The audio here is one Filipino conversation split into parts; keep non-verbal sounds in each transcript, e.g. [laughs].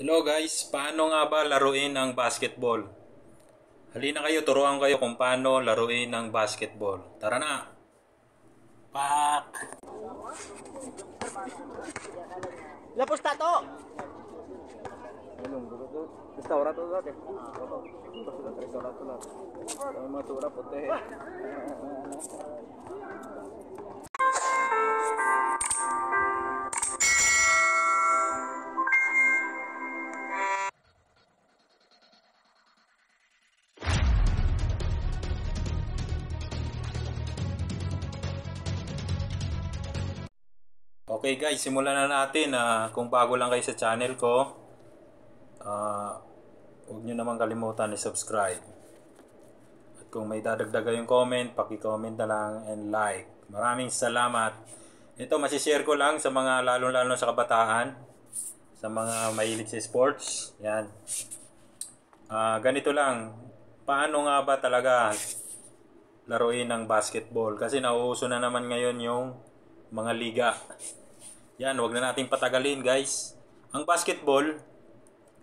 Hello guys, paano nga ba laruin ang basketball? Halina kayo, turuan kayo kung paano laruin ang basketball. Tara na! Pak! Lapos tato! Restaurant to dati. Okay guys, simulan na natin. Uh, kung bago lang kayo sa channel ko, uh, huwag nyo naman kalimutan i-subscribe. At kung may dadagdag yung comment, paki na lang and like. Maraming salamat. Ito, masishare ko lang sa mga lalong-lalo sa kabataan, sa mga mahilig sa sports. Yan. Uh, ganito lang, paano nga ba talaga laruin ng basketball? Kasi nauuso na naman ngayon yung mga liga. Yan, wag na natin patagalin guys. Ang basketball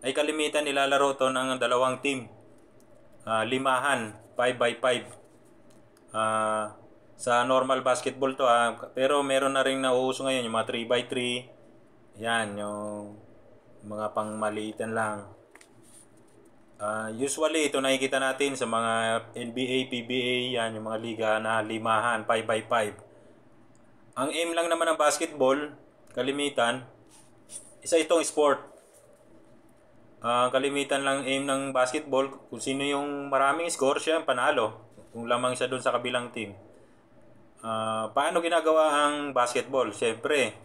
ay kalimitan nilalaro to ng dalawang team. Uh, limahan, 5 by 5 Uh, ah, sa normal basketball to ha. Ah, pero meron na rin nauuso ngayon yung mga 3 by 3 Yan, yung mga pang maliitan lang. Uh, usually, ito nakikita natin sa mga NBA, PBA, yan, yung mga liga na limahan, 5 by 5 Ang aim lang naman ng basketball, kalimitan, isa itong sport. Uh, kalimitan lang aim ng basketball, kung sino yung maraming score, siya panalo. Kung lamang siya doon sa kabilang team. Uh, paano ginagawa ang basketball? syempre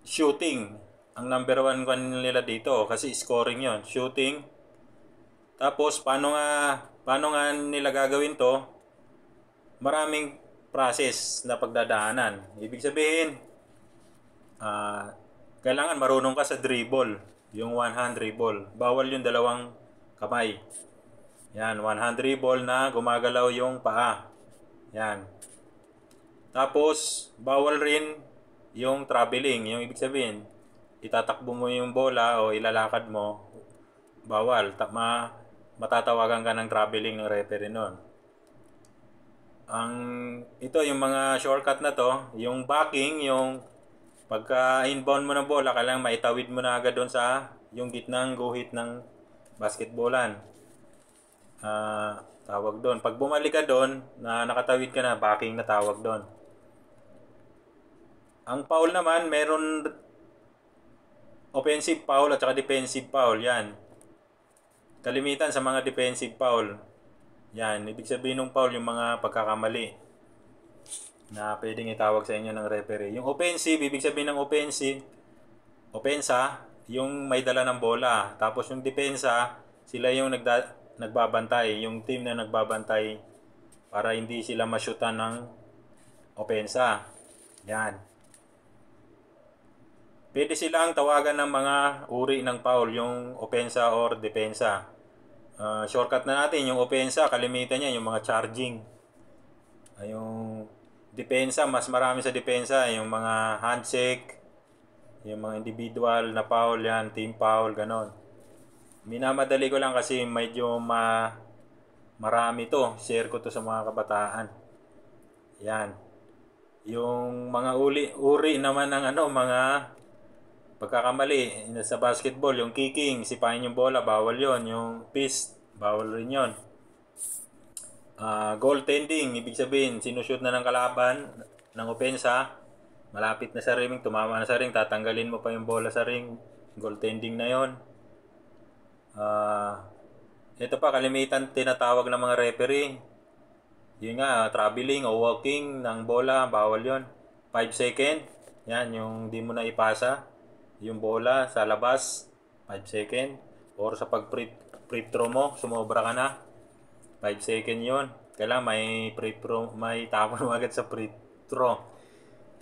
shooting. Ang number one nila dito kasi scoring yon Shooting. Tapos, paano nga, paano nga nila gagawin to? Maraming process na pagdadaanan. Ibig sabihin, uh, kailangan marunong ka sa dribble, yung one hand dribble. Bawal yung dalawang kamay. Yan, one hand dribble na gumagalaw yung paa. Yan. Tapos, bawal rin yung traveling. Yung ibig sabihin, itatakbo mo yung bola o ilalakad mo, bawal. Tama, matatawagan ka ng traveling ng referee nun. Ang, ito, yung mga shortcut na to, yung backing, yung Pagka inbound mo ng bola, kailangan maitawid mo na agad doon sa yung gitnang guhit ng basketballan. Uh, tawag doon. Pag bumalik ka doon, na nakatawid ka na, backing na tawag doon. Ang foul naman, meron offensive foul at saka defensive foul. Yan. Kalimitan sa mga defensive foul. Yan. Ibig sabihin ng foul yung mga pagkakamali na pwedeng itawag sa inyo ng referee. Yung offensive, ibig sabihin ng offensive, opensa, yung may dala ng bola. Tapos yung depensa, sila yung nagda, nagbabantay, yung team na nagbabantay para hindi sila masyutan ng opensa. Yan. Pwede silang tawagan ng mga uri ng foul, yung opensa or depensa. Uh, shortcut na natin, yung opensa, kalimitan niya, yung mga charging. Ayong ah, depensa, mas marami sa depensa, yung mga handshake, yung mga individual na foul yan, team foul, ganon. Minamadali ko lang kasi medyo ma marami to. Share ko to sa mga kabataan. Yan. Yung mga uli, uri naman ng ano, mga pagkakamali sa basketball, yung kicking, sipain yung bola, bawal yon Yung fist, bawal rin yon Uh, ah, goaltending, ibig sabihin, sinushoot na ng kalaban ng opensa, malapit na sa ring, tumama na sa ring, tatanggalin mo pa yung bola sa ring, goaltending na yon. Uh, ah, ito pa, kalimitan tinatawag ng mga referee. Yun nga, traveling o walking ng bola, bawal yon. 5 second, yan, yung di mo na ipasa. Yung bola sa labas, 5 second. Or sa pag-free throw mo, sumobra ka na. 5 second yon kailangan may free throw, may tapon [laughs] agad sa free throw.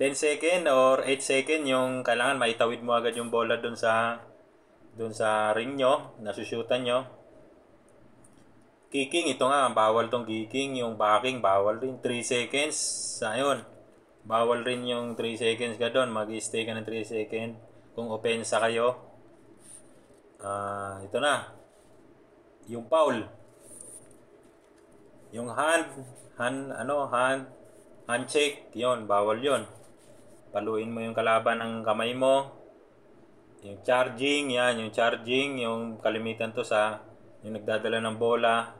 10 second or 8 second yung kailangan maitawid mo agad yung bola doon sa doon sa ring nyo, nasusutan nyo. Kicking, ito nga, bawal tong kicking. Yung backing, bawal rin. 3 seconds, ayun. Bawal rin yung 3 seconds ka doon. Mag-stay ka ng 3 seconds kung opensa kayo. Uh, ito na. Yung foul. Yung hand, hand, ano, hand, handshake, yon bawal yon Paluin mo yung kalaban ng kamay mo. Yung charging, yan, yung charging, yung kalimitan to sa, yung nagdadala ng bola.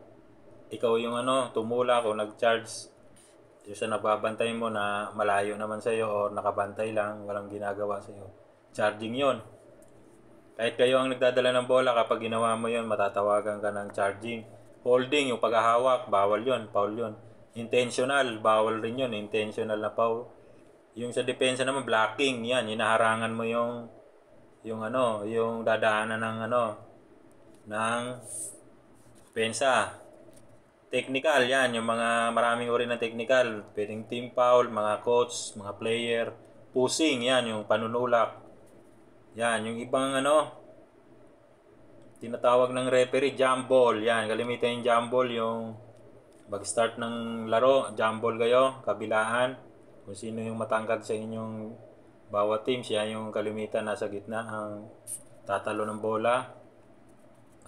Ikaw yung ano, tumula kung nag-charge. Yung sa nababantay mo na malayo naman sa'yo o nakabantay lang, walang ginagawa sa'yo. Charging yon kahit kayo ang nagdadala ng bola, kapag ginawa mo yon matatawagan ka ng charging. Holding, yung paghahawak, bawal yon foul yon Intentional, bawal rin yon intentional na foul. Yung sa depensa naman, blocking, yan, hinaharangan mo yung yung ano, yung dadaanan ng ano ng pensa. Technical, yan, yung mga maraming uri ng technical. Pwedeng team foul, mga coach, mga player. Pusing, yan, yung panunulak. Yan, yung ibang ano, tinatawag ng referee jump ball. Yan, kalimitan yung jump ball, yung mag-start ng laro, jump ball kayo, kabilaan. Kung sino yung matangkad sa inyong bawat team, siya yung kalimitan nasa gitna ang tatalo ng bola.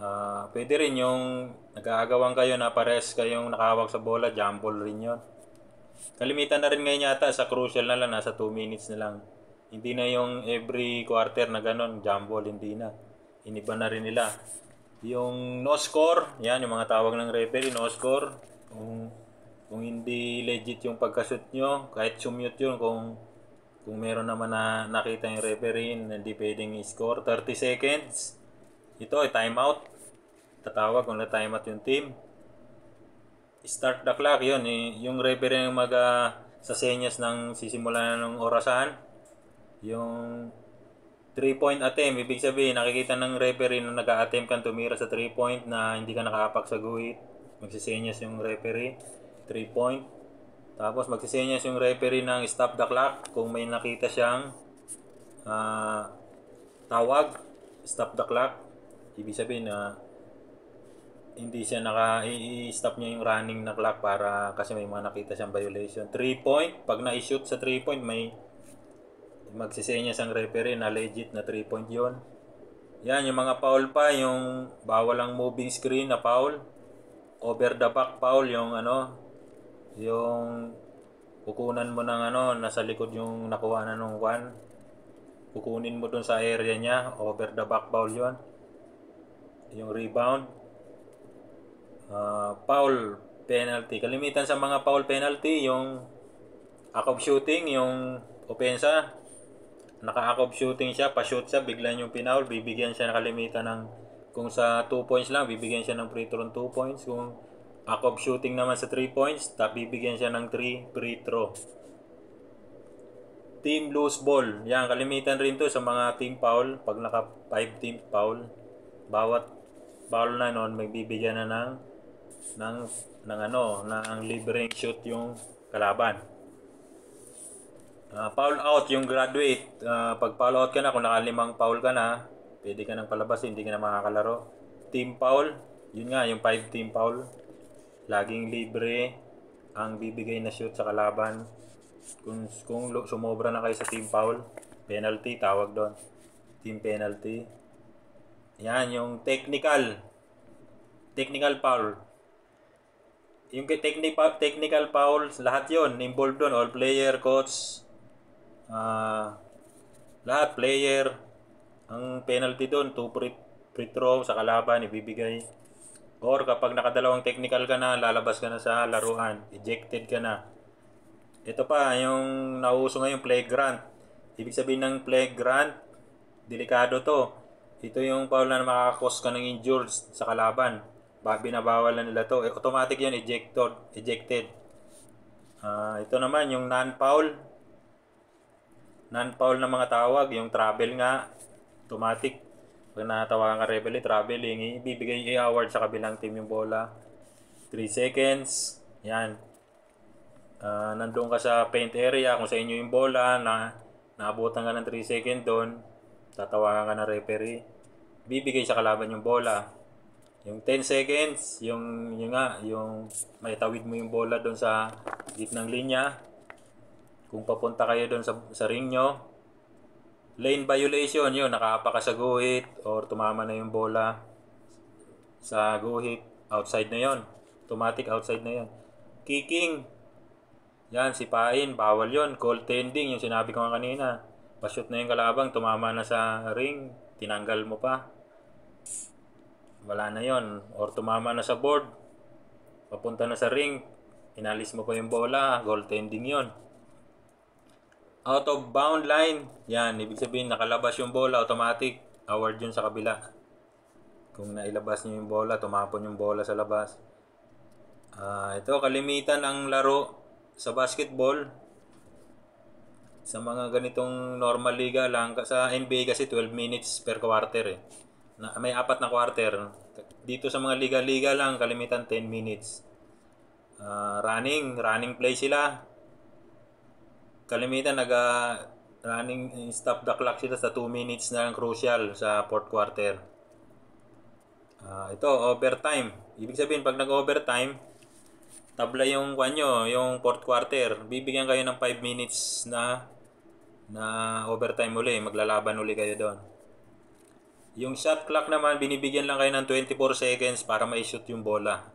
Uh, pwede rin yung nag-aagawan kayo na pares kayong nakawag sa bola, jump ball rin yun. Kalimitan na rin ngayon yata sa crucial na lang, nasa 2 minutes na lang. Hindi na yung every quarter na ganun, jump ball, hindi na iniba na rin nila. Yung no score, yan yung mga tawag ng referee, no score. Kung, kung hindi legit yung pagkashoot nyo, kahit sumute yun, kung, kung meron naman na nakita yung referee, hindi pwedeng score. 30 seconds. Ito, ay timeout. Tatawag kung na-timeout yung team. Start the clock, yun. Eh, yung referee yung mag uh, sa senyas ng sisimula ng orasan. Yung 3-point attempt, ibig sabihin, nakikita ng referee na nag-a-attempt kang tumira sa 3-point na hindi ka nakakapagsaguhit. Magsisenyas yung referee, 3-point. Tapos magsisenyas yung referee ng stop the clock kung may nakita siyang uh, tawag, stop the clock. Ibig sabihin na uh, hindi siya naka i-stop niya yung running na clock para kasi may mga nakita siyang violation. 3 point, pag na-shoot sa 3 point may magsisenyas ang referee na legit na 3 point yon. Yan, yung mga foul pa, yung bawal ang moving screen na foul. Over the back foul, yung ano, yung kukunan mo ng ano, nasa likod yung nakuha na nung one. Kukunin mo dun sa area niya, over the back foul yon. Yung rebound. Uh, foul penalty. Kalimitan sa mga foul penalty, yung akob shooting, yung opensa, naka-acob shooting siya, pa-shoot siya, bigla yung pinaul, bibigyan siya ng kalimitan ng kung sa 2 points lang, bibigyan siya ng free throw 2 points. Kung acob shooting naman sa 3 points, ta bibigyan siya ng 3 free throw. Team loose ball. Yan, kalimitan rin to sa mga team foul. Pag naka 5 team foul, bawat foul na noon, magbibigyan na ng ng, ng ano, na ang libreng shoot yung kalaban. Uh, foul out yung graduate. Uh, pag foul out ka na, kung nakalimang foul ka na, pwede ka nang palabas, hindi ka na makakalaro. Team foul, yun nga, yung 5 team foul. Laging libre ang bibigay na shoot sa kalaban. Kung, kung sumobra na kayo sa team foul, penalty, tawag doon. Team penalty. Yan, yung technical. Technical foul. Yung technical, technical fouls, lahat yon involved doon. All player, coach, Uh, lahat, player, ang penalty doon, 2 free, free throw sa kalaban, ibibigay. Or kapag nakadalawang technical ka na, lalabas ka na sa laruan, ejected ka na. Ito pa, yung nauso ngayon, play grant. Ibig sabihin ng play grant, delikado to. Ito yung foul na makakakos ka ng injured sa kalaban. na nila to. eh, automatic yan, ejected. ejected. Uh, ito naman, yung non-foul, non-foul na mga tawag, yung travel nga, automatic. Pag natawagan ka referee, traveling, eh, ibibigay i-award sa kabilang team yung bola. 3 seconds, yan. Uh, nandoon ka sa paint area, kung sa inyo yung bola, na naabutan ka ng 3 seconds doon, tatawagan ka ng referee, bibigay sa kalaban yung bola. Yung 10 seconds, yung, yung nga, yung maitawid mo yung bola doon sa gitnang linya, kung papunta kayo doon sa, sa ring nyo, lane violation yun, nakapakasaguhit or tumama na yung bola sa guhit, outside na yon automatic outside na yan. Kicking, yan, sipain, bawal yon Goal tending, yung sinabi ko nga kanina. Pashoot na yung kalabang, tumama na sa ring, tinanggal mo pa. Wala na yon Or tumama na sa board, papunta na sa ring, inalis mo pa yung bola, goal tending yon out of bound line. Yan, ibig sabihin nakalabas yung bola, automatic. Award yun sa kabila. Kung nailabas niyo yung bola, tumapon yung bola sa labas. Uh, ito, kalimitan ang laro sa basketball. Sa mga ganitong normal liga lang, sa NBA kasi 12 minutes per quarter eh. Na, may apat na quarter. Dito sa mga liga-liga lang, kalimitan 10 minutes. Uh, running, running play sila kalimitan nag uh, running eh, stop the clock sila sa 2 minutes na ang crucial sa fourth quarter. Uh, ito, overtime. Ibig sabihin, pag nag-overtime, tabla yung kwan yung fourth quarter. Bibigyan kayo ng 5 minutes na na overtime uli. Maglalaban uli kayo doon. Yung shot clock naman, binibigyan lang kayo ng 24 seconds para ma-shoot yung bola.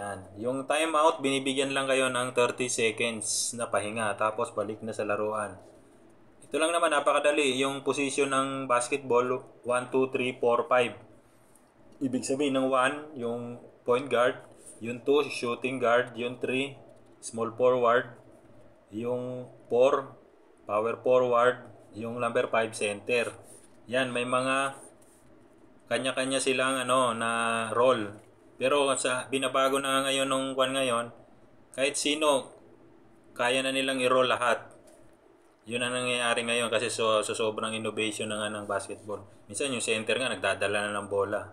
Yan. Yung timeout, binibigyan lang kayo ng 30 seconds na pahinga tapos balik na sa laruan. Ito lang naman, napakadali. Yung position ng basketball, 1, 2, 3, 4, 5. Ibig sabihin ng 1, yung point guard. Yung 2, shooting guard. Yung 3, small forward. Yung 4, power forward. Yung number 5, center. Yan, may mga kanya-kanya silang ano, na role pero sa binabago na ngayon nung kwan ngayon, kahit sino, kaya na nilang i-roll lahat. Yun ang nangyayari ngayon kasi so, so sobrang innovation na nga ng basketball. Minsan yung center nga nagdadala na ng bola.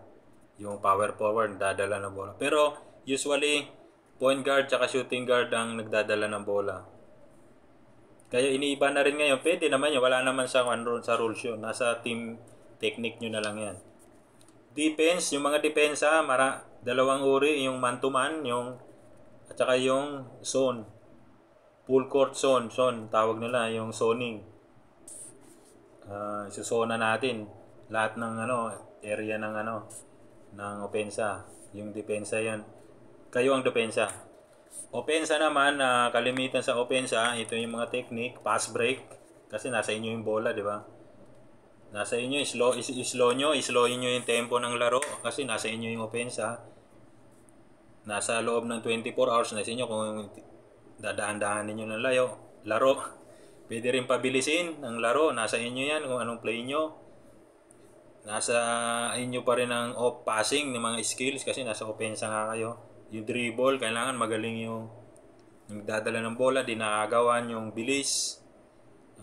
Yung power forward nagdadala ng bola. Pero usually point guard at shooting guard ang nagdadala ng bola. Kaya iniiba na rin ngayon. Pwede naman yun. Wala naman sa, sa rules yun. Nasa team technique nyo na lang yan. Defense, yung mga depensa, mara, Dalawang uri, yung man-to-man, yung at saka yung zone. Full court zone, zone tawag nila yung zoning. Uh, isosona natin lahat ng ano area ng ano ng opensa, yung depensa 'yon. Kayo ang depensa. Opensa naman na uh, kalimitan sa opensa, ito yung mga technique, pass break kasi nasa inyo yung bola, di ba? Nasa inyo, islo, is, islo nyo, isloin nyo yung tempo ng laro kasi nasa inyo yung opensa nasa loob ng 24 hours na inyo kung dadaan daan ninyo ng layo, laro. Pwede rin pabilisin ang laro, nasa inyo 'yan kung anong play niyo. Nasa inyo pa rin ang off passing ng mga skills kasi nasa opensa nga kayo. Yung dribble, kailangan magaling yung nagdadala ng bola, di yung bilis.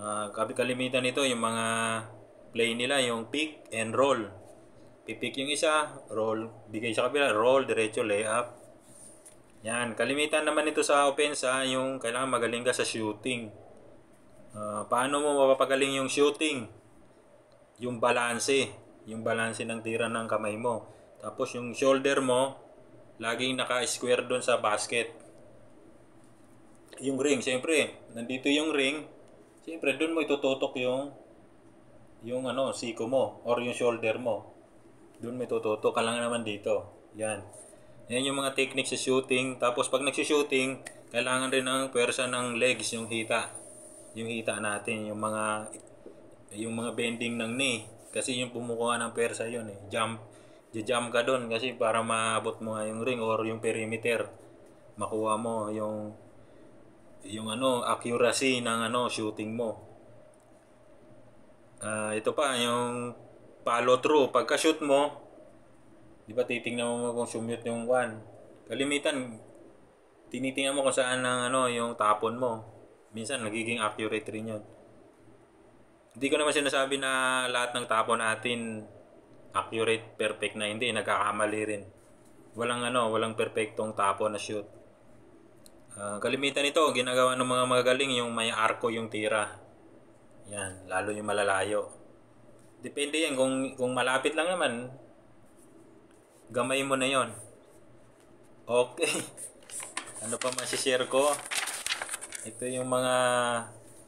Uh, kalimitan nito yung mga play nila, yung pick and roll. Pipick yung isa, roll, bigay sa kabila, roll, diretso, lay up, yan, kalimitan naman ito sa opensa, yung kailangan magaling ka sa shooting. Uh, paano mo mapapagaling yung shooting? Yung balanse, yung balanse ng tira ng kamay mo. Tapos yung shoulder mo, laging naka-square doon sa basket. Yung ring, siyempre, nandito yung ring, siyempre doon mo itututok yung yung ano, siko mo or yung shoulder mo. Doon mo tututo kailangan naman dito. Yan. Yan yung mga technique sa shooting. Tapos pag nagsi-shooting, kailangan rin ng pwersa ng legs, yung hita. Yung hita natin, yung mga yung mga bending ng knee. Kasi yung pumukuha ng pwersa yun eh. Jump. Jump ka doon kasi para maabot mo nga yung ring or yung perimeter. Makuha mo yung yung ano, accuracy ng ano, shooting mo. Uh, ito pa, yung follow through. Pagka-shoot mo, Di ba titingnan mo kung sumute yung kwan? Kalimitan, tinitingnan mo kung saan ang, ano, yung tapon mo. Minsan, nagiging accurate rin yun. Hindi ko naman sinasabi na lahat ng tapon natin accurate, perfect na. Hindi, nagkakamali rin. Walang ano, walang perfectong tapon na shoot. Uh, kalimitan nito, ginagawa ng mga magagaling yung may arko yung tira. Yan, lalo yung malalayo. Depende yan kung kung malapit lang naman, Gamay mo na yon. Okay. [laughs] Ano pa masishare ko? Ito yung mga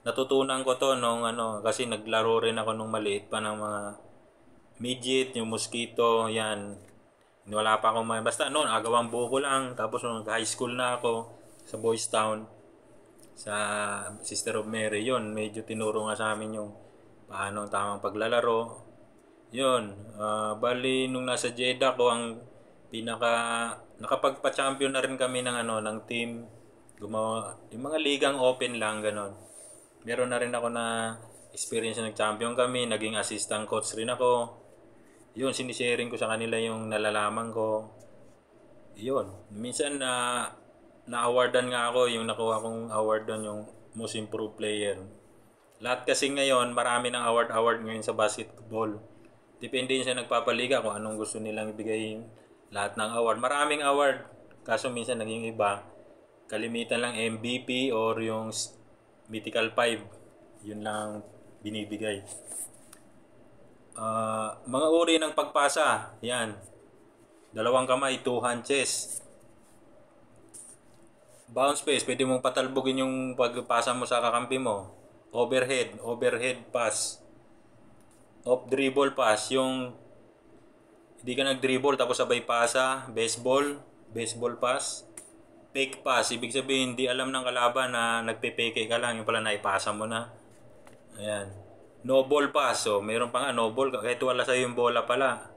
natutunan ko to nung ano kasi naglaro rin ako nung maliit pa ng mga midget, yung mosquito, yan. Wala pa akong may... Basta noon, agawang buo lang. Tapos nung high school na ako sa Boys Town, sa Sister of Mary, yon medyo tinuro nga sa amin yung paano tamang paglalaro, yun, uh, bali nung nasa Jeddah ko ang pinaka nakapagpa-champion na rin kami ng ano ng team gumawa yung mga ligang open lang ganun Meron na rin ako na experience na champion kami, naging assistant coach rin ako. Yun, sinisharing ko sa kanila yung nalalaman ko. Yun, minsan na uh, na-awardan nga ako yung nakuha kong award doon yung most improved player. Lahat kasi ngayon, marami ng award-award ngayon sa basketball Depende yun sa nagpapaliga kung anong gusto nilang ibigay lahat ng award. Maraming award. Kaso minsan naging iba. Kalimitan lang MVP or yung Mythical 5. Yun lang binibigay. Uh, mga uri ng pagpasa. Yan. Dalawang kamay, two hand Bounce space, pwede mong patalbogin yung pagpasa mo sa kakampi mo. Overhead, overhead pass off dribble pass, yung hindi ka nag-dribble tapos sabay pasa, baseball, baseball pass, fake pass. Ibig sabihin, hindi alam ng kalaban na nagpepeke ka lang, yung pala naipasa mo na. Ayan. No ball pass. So, oh. meron pa nga no ball kahit wala sa yung bola pala.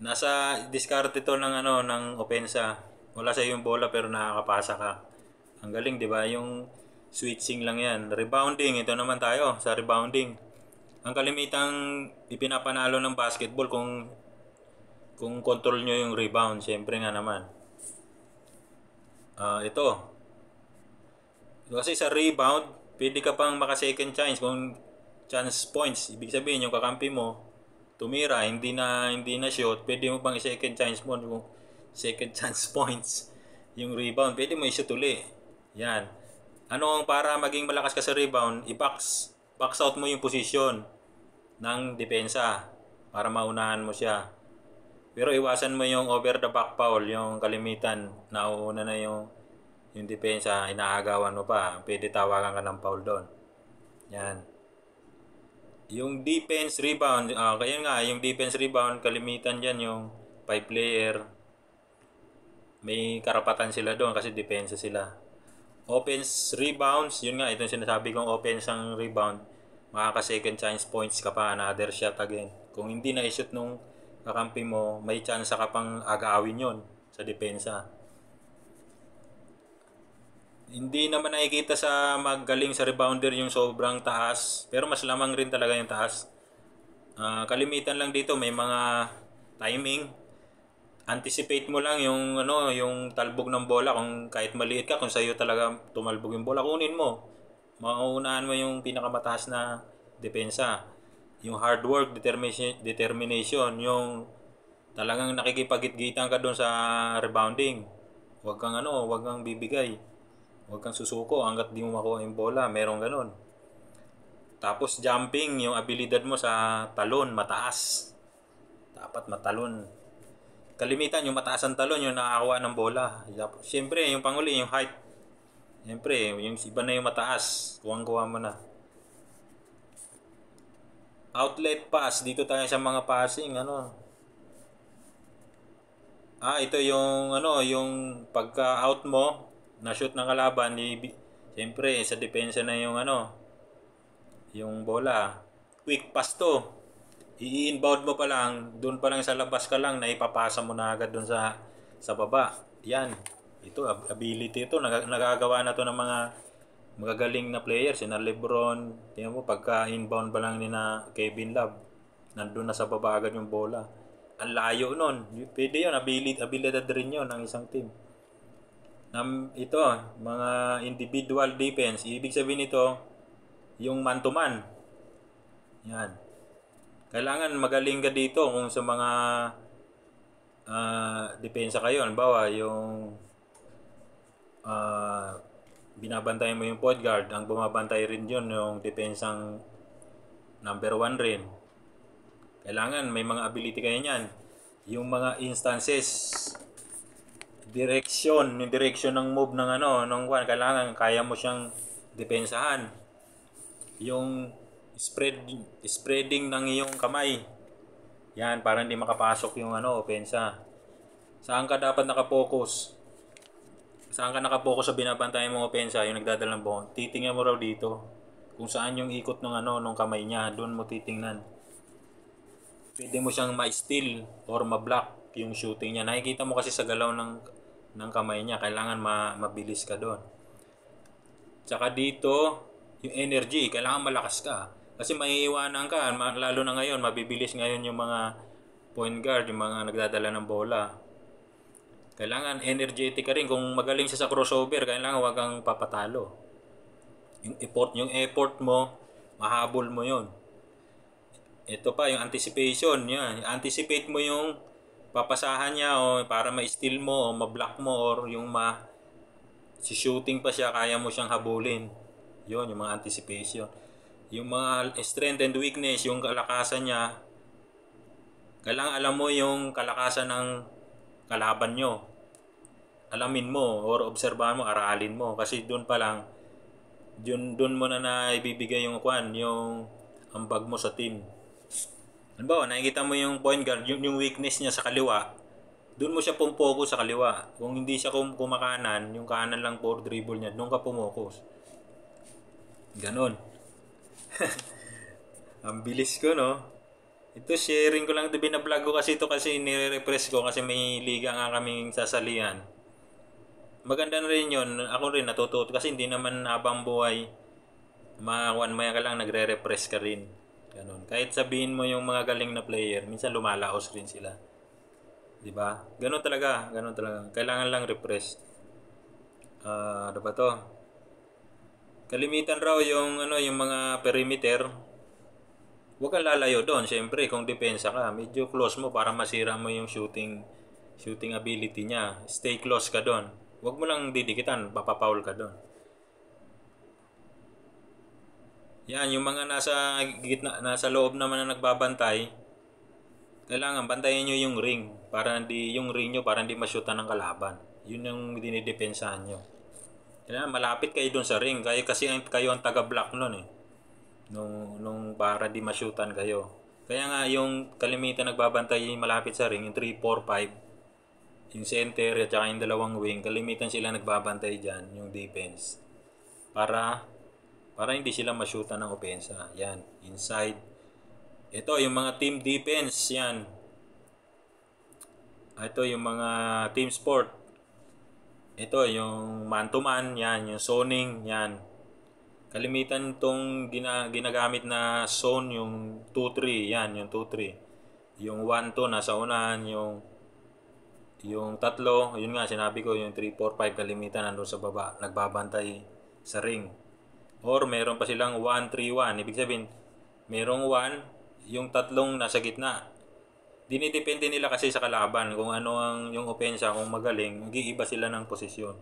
Nasa discard ito ng ano ng opensa. Wala sa yung bola pero nakakapasa ka. Ang galing, 'di ba? Yung switching lang 'yan. Rebounding, ito naman tayo sa rebounding ang kalimitang ipinapanalo ng basketball kung kung control nyo yung rebound, syempre nga naman. Uh, ito. Kasi sa rebound, pwede ka pang maka second chance kung chance points. Ibig sabihin yung kakampi mo, tumira, hindi na hindi na shot, pwede mo pang second chance mo kung second [laughs] chance points yung rebound. Pwede mo i-shoot uli. Yan. Ano ang para maging malakas ka sa rebound? I-box. Box out mo yung position ng depensa para maunahan mo siya. Pero iwasan mo yung over the back foul, yung kalimitan, nauuna na yung yung depensa, inaagawan mo pa, pwede tawagan ka ng foul doon. Yan. Yung defense rebound, uh, kaya nga, yung defense rebound, kalimitan dyan yung five player. May karapatan sila doon kasi depensa sila. Offense rebounds, yun nga, itong sinasabi kong offense ang rebound makaka-second chance points ka pa, another shot again. Kung hindi na-shoot i nung kakampi mo, may chance ka pang agawin yon sa depensa. Hindi naman nakikita sa magaling sa rebounder yung sobrang taas, pero mas lamang rin talaga yung taas. Uh, kalimitan lang dito may mga timing anticipate mo lang yung ano yung talbog ng bola kung kahit maliit ka kung sa iyo talaga tumalbog yung bola kunin mo mauunaan mo yung pinakamataas na depensa. Yung hard work, determination, determination yung talagang nakikipagitgitan ka doon sa rebounding. Huwag kang ano, huwag kang bibigay. Huwag kang susuko hanggat di mo makuha yung bola. Merong ganun. Tapos jumping, yung abilidad mo sa talon, mataas. Dapat matalon. Kalimitan, yung mataas ang talon, yung nakakuha ng bola. Siyempre, yung panguli, yung height Siyempre, yung iba na yung mataas. Kuwang-kuha mo na. Outlet pass. Dito tayo sa mga passing. Ano? Ah, ito yung ano, yung pagka-out mo, na-shoot ng kalaban, di, siyempre, sa depensa na yung ano, yung bola. Quick pass to. I-inbound mo pa lang, doon pa lang sa labas ka lang, na ipapasa mo na agad doon sa, sa baba. Yan. Ito, ability ito. Nag- nagagawa na to ng mga magagaling na player. Sina Lebron. Tingnan mo, pagka inbound pa lang ni na Kevin Love, nandoon na sa baba agad yung bola. Ang layo nun. Pwede yun. Ability, ability rin yun ng isang team. Um, ito, mga individual defense. Ibig sabihin nito, yung man-to-man. Yan. Kailangan magaling ka dito kung sa mga uh, depensa kayo. Halimbawa, yung uh, binabantayan mo yung point guard, ang bumabantay rin yun yung depensang number one rin. Kailangan may mga ability kaya niyan. Yung mga instances, direction, yung direction ng move ng ano, ng one, kailangan kaya mo siyang depensahan. Yung spread, spreading ng iyong kamay. Yan, para hindi makapasok yung ano, opensa. Saan ka dapat nakapokus? saan ka nakapokus sa binabantay mong opensa, yung nagdadala ng buhon, titingnan mo raw dito. Kung saan yung ikot ng ano, nung kamay niya, doon mo titingnan. Pwede mo siyang ma-steal or ma-block yung shooting niya. Nakikita mo kasi sa galaw ng ng kamay niya, kailangan ma mabilis ka doon. Tsaka dito, yung energy, kailangan malakas ka. Kasi maiiwanan ka, lalo na ngayon, mabibilis ngayon yung mga point guard, yung mga nagdadala ng bola kailangan energetic ka rin. Kung magaling siya sa crossover, kailangan wag kang papatalo. Yung effort, yung effort mo, mahabol mo yon. Ito pa, yung anticipation. Yan. Anticipate mo yung papasahan niya o para ma-steal mo o ma-block mo or yung ma si shooting pa siya kaya mo siyang habulin yon yung mga anticipation yung mga strength and weakness yung kalakasan niya kailangan alam mo yung kalakasan ng kalaban nyo, alamin mo or obserbahan mo, aralin mo. Kasi doon pa lang, doon, doon mo na ibibigay yung kwan, yung ambag mo sa team. Halimbawa, nakikita mo yung point guard, yung, yung weakness niya sa kaliwa, doon mo siya pumpokus sa kaliwa. Kung hindi siya kum- kumakanan, yung kanan lang for dribble niya, doon ka pumokus. Ganon. [laughs] Ang bilis ko, no? Ito, sharing ko lang ito. Binablog ko kasi ito kasi nire-refresh ko kasi may liga nga kaming sasalihan. Maganda na rin yun. Ako rin natututo kasi hindi naman abang buhay makakuan one yan ka lang, nagre-refresh ka rin. Ganun. Kahit sabihin mo yung mga galing na player, minsan lumalaos rin sila. 'Di ba? Ganun talaga, ganun talaga. Kailangan lang refresh. Ah, uh, ano ba 'to? Kalimitan raw yung ano, yung mga perimeter, Huwag kang lalayo doon. Siyempre, kung depensa ka, medyo close mo para masira mo yung shooting shooting ability niya. Stay close ka doon. Huwag mo lang didikitan, papapaul ka doon. Yan, yung mga nasa gitna, nasa loob naman na nagbabantay, kailangan bantayan nyo yung ring para hindi yung ring nyo para hindi masyutan ng kalaban. Yun yung dinidepensahan nyo. Kailangan malapit kayo doon sa ring. Kayo kasi kayo ang taga-block noon eh nung, nung para di masyutan kayo. Kaya nga yung kalimitan nagbabantay yung malapit sa ring, yung 3, 4, 5, yung center at saka yung dalawang wing, kalimitan sila nagbabantay diyan yung defense. Para para hindi sila masyuta ng opensa. Yan, inside. Ito, yung mga team defense. Yan. Ito, yung mga team sport. Ito, yung man to -man, yan, yung zoning. Yan. Kalimitan itong gina, ginagamit na zone, yung 2-3, yan, yung 2-3. Yung 1-2 nasa unahan, yung yung tatlo, yun nga sinabi ko, yung 3, 4, 5 kalimitan nandun sa baba, nagbabantay sa ring. Or meron pa silang 1, 3, 1. Ibig sabihin, merong 1, yung tatlong nasa gitna. Dinidepende nila kasi sa kalaban kung ano ang yung opensa, kung magaling, mag-iiba sila ng posisyon.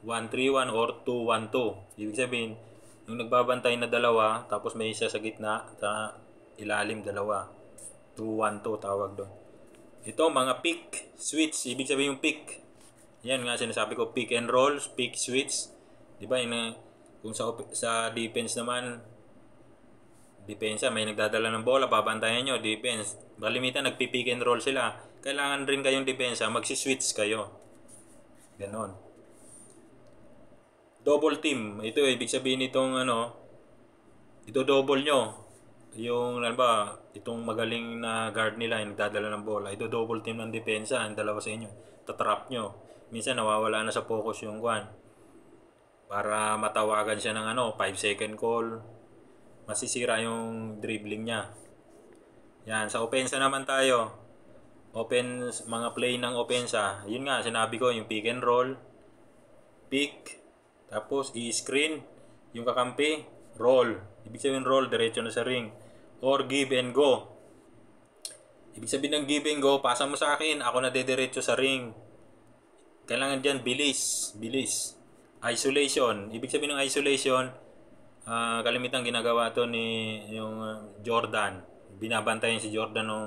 1-3-1 or 2-1-2. Ibig sabihin, yung nagbabantay na dalawa, tapos may isa sa gitna, sa ilalim dalawa. 2-1-2 tawag doon. Ito, mga pick switch. Ibig sabihin yung pick. Yan nga sinasabi ko, pick and roll, pick switch. Di ba? Yung, eh, kung sa, sa defense naman, depensa, may nagdadala ng bola, babantayan nyo, defense. Balimitan, nagpipick and roll sila. Kailangan rin kayong depensa, magsi-switch kayo. Ganon double team. Ito ibig sabihin nitong ano, ito double nyo. Yung, ano ba, itong magaling na guard nila, yung nagdadala ng bola. Ito double team ng depensa, ang dalawa sa inyo. Tatrap nyo. Minsan nawawala na sa focus yung kwan. Para matawagan siya ng ano, 5 second call. Masisira yung dribbling niya. Yan, sa opensa naman tayo. Open, mga play ng opensa. Yun nga, sinabi ko, yung pick and roll. Pick, tapos, i-screen yung kakampi, roll. Ibig sabihin roll, diretso na sa ring. Or give and go. Ibig sabihin ng give and go, pasa mo sa akin, ako na dediretso sa ring. Kailangan dyan, bilis. Bilis. Isolation. Ibig sabihin ng isolation, uh, kalimitan ginagawa to ni yung Jordan. Binabantayan si Jordan nung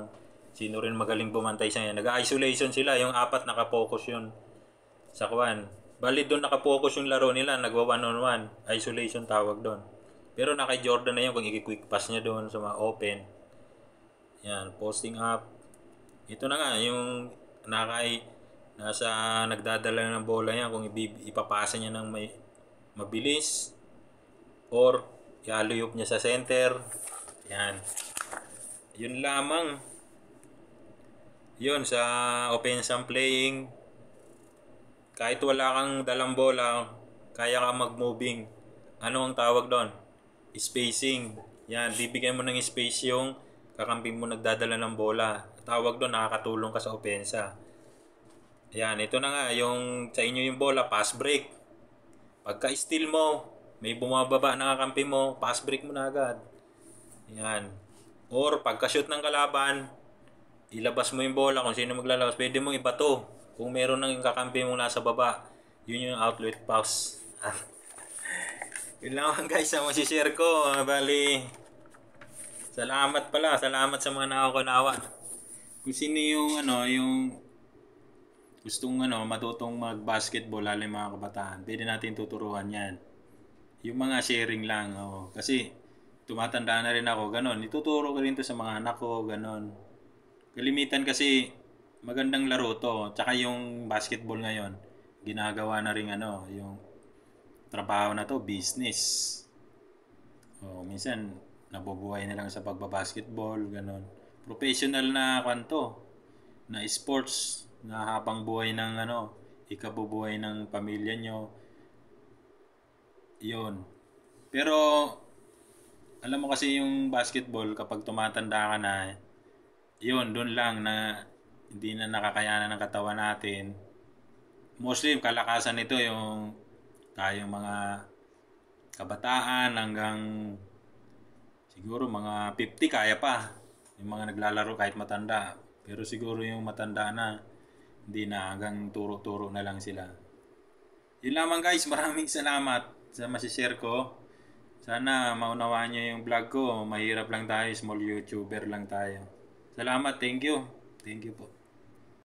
sino rin magaling bumantay siya. Nag-isolation sila, yung apat nakapokus yun sa kwan Bali doon nakapokus yung laro nila, nagwa one on one, isolation tawag doon. Pero naka Jordan na yun kung i-quick pass niya doon sa mga open. Yan, posting up. Ito na nga, yung nakay nasa nagdadala ng bola niya kung ipapasa niya ng may mabilis or ialuyop niya sa center. Yan. Yun lamang. Yun sa offense and playing kahit wala kang dalang bola, kaya ka mag-moving. Ano ang tawag doon? Spacing. Yan, bibigyan mo ng space yung kakampi mo nagdadala ng bola. Tawag doon, nakakatulong ka sa opensa. Yan, ito na nga, yung sa inyo yung bola, pass break. Pagka-steal mo, may bumababa na kakampi mo, pass break mo na agad. Yan. Or pagka-shoot ng kalaban, ilabas mo yung bola kung sino maglalabas, pwede mong ibato kung meron nang kakampi mo nasa baba, yun yung outlet pause. [laughs] yun lang [laughs] guys ang masishare ko. Bali, salamat pala. Salamat sa mga nakakanawa. Kung sino yung ano, yung gustong ano, matutong mag-basketball, lalo yung mga kabataan, pwede natin tuturuan yan. Yung mga sharing lang. Oh. Kasi, tumatanda na rin ako, ganon. Ituturo ko rin to sa mga anak ko, ganon. Kalimitan kasi, magandang laro to. Tsaka yung basketball ngayon, ginagawa na rin ano, yung trabaho na to, business. O, minsan, nabubuhay na lang sa pagbabasketball, ganun. Professional na kwanto, na sports, na habang buhay ng ano, ikabubuhay ng pamilya nyo. Yun. Pero, alam mo kasi yung basketball, kapag tumatanda ka na, yun, doon lang na hindi na nakakayanan ng katawan natin. Mostly, kalakasan nito yung tayong mga kabataan hanggang siguro mga 50 kaya pa. Yung mga naglalaro kahit matanda. Pero siguro yung matanda na, hindi na hanggang turo-turo na lang sila. Yun lamang guys, maraming salamat sa masishare ko. Sana maunawaan nyo yung vlog ko. Mahirap lang tayo, small YouTuber lang tayo. Salamat, thank you. Thank you po.